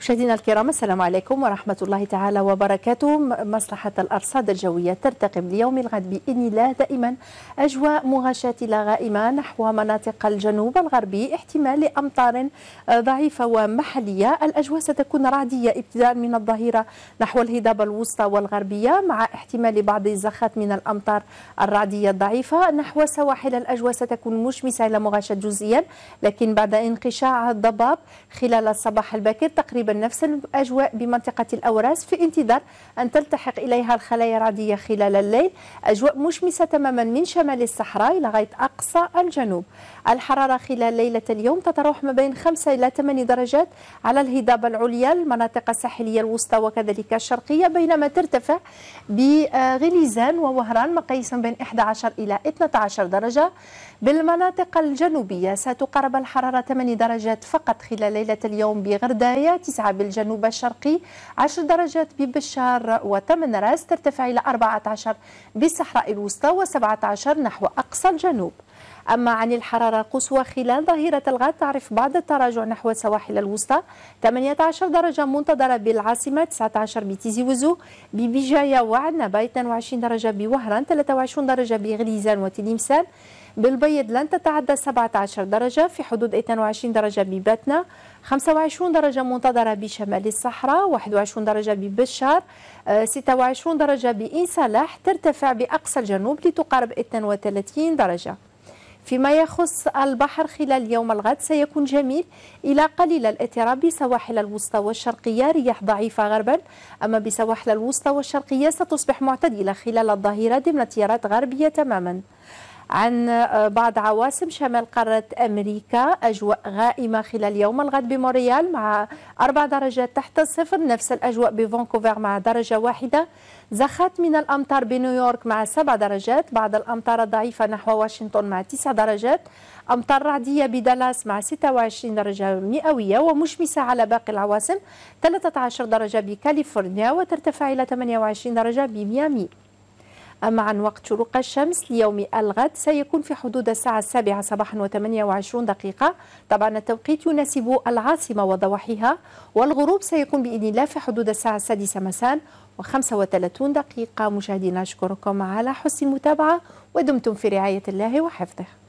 مشاهدينا الكرام السلام عليكم ورحمة الله تعالى وبركاته مصلحة الأرصاد الجوية ترتقب ليوم الغد بإذن الله دائما أجواء مغشاة غائمة نحو مناطق الجنوب الغربي احتمال لأمطار آه، ضعيفة ومحلية الأجواء ستكون رعدية ابتداء من الظهيرة نحو الهضاب الوسطى والغربية مع احتمال بعض الزخات من الأمطار الرعدية الضعيفة نحو سواحل الأجواء ستكون مشمسة إلى مغشاة جزئيا لكن بعد انقشاع الضباب خلال الصباح الباكر تقريبا تقريبا نفس الأجواء بمنطقة الأوراس في انتظار أن تلتحق إليها الخلايا الرعدية خلال الليل أجواء مشمسة تماما من شمال الصحراء لغاية أقصى الجنوب الحرارة خلال ليلة اليوم تتراوح ما بين 5 إلى 8 درجات على الهضاب العليا المناطق الساحلية الوسطى وكذلك الشرقية بينما ترتفع بغليزان ووهران مقاييس بين 11 إلى 12 درجة بالمناطق الجنوبية ستقرب الحرارة 8 درجات فقط خلال ليلة اليوم 9 بالجنوب الشرقي 10 درجات ببشار و8 راس ترتفع إلى 14 بالصحراء الوسطى و17 نحو أقصى الجنوب أما عن الحرارة القصوى خلال ظهيرة الغد تعرف بعض التراجع نحو السواحل الوسطى 18 درجة منتظرة بالعاصمة 19 بتيزي وزو ببجاية وعنبة 22 درجة بوهران 23 درجة بغليزان وتلمسان بالبيض لن تتعدى 17 درجة في حدود 22 درجة ببتنا 25 درجة منتظرة بشمال الصحراء 21 درجة ببشار 26 آه، درجة بإنسلاح ترتفع بأقصى الجنوب لتقارب 32 درجة فيما يخص البحر خلال يوم الغد سيكون جميل إلى قليل الاضطراب بسواحل الوسطى والشرقية رياح ضعيفة غربا أما بسواحل الوسطى والشرقية ستصبح معتدلة خلال الظهيرة ضمن تيارات غربية تماما عن آه، بعض عواصم شمال قارة أمريكا أجواء غائمة خلال يوم الغد بموريال مع أربع درجات تحت الصفر نفس الأجواء بفانكوفر مع درجة واحدة زخات من الأمطار بنيويورك مع سبع درجات بعض الأمطار الضعيفة نحو واشنطن مع تسع درجات أمطار رعدية بدالاس مع 26 درجة مئوية ومشمسة على باقي العواصم 13 درجة بكاليفورنيا وترتفع إلى 28 درجة بميامي أما عن وقت شروق الشمس ليوم الغد سيكون في حدود الساعة السابعة صباحا وثمانية وعشرون دقيقة طبعا التوقيت يناسب العاصمة وضواحيها والغروب سيكون بإذن الله في حدود الساعة السادسة مساء وخمسة وثلاثون دقيقة مشاهدينا أشكركم على حسن المتابعة ودمتم في رعاية الله وحفظه